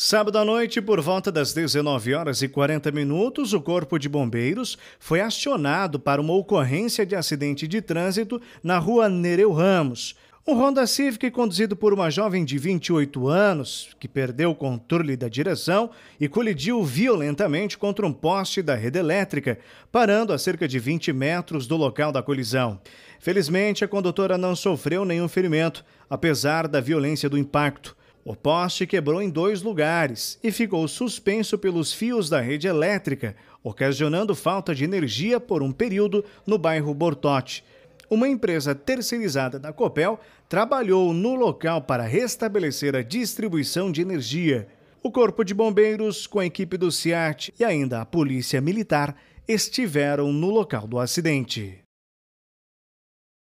Sábado à noite, por volta das 19 horas e 40 minutos, o Corpo de Bombeiros foi acionado para uma ocorrência de acidente de trânsito na rua Nereu Ramos. Um Honda Civic conduzido por uma jovem de 28 anos, que perdeu o controle da direção e colidiu violentamente contra um poste da rede elétrica, parando a cerca de 20 metros do local da colisão. Felizmente, a condutora não sofreu nenhum ferimento, apesar da violência do impacto. O poste quebrou em dois lugares e ficou suspenso pelos fios da rede elétrica, ocasionando falta de energia por um período no bairro Bortote. Uma empresa terceirizada da Copel trabalhou no local para restabelecer a distribuição de energia. O Corpo de Bombeiros, com a equipe do SIAT e ainda a Polícia Militar, estiveram no local do acidente.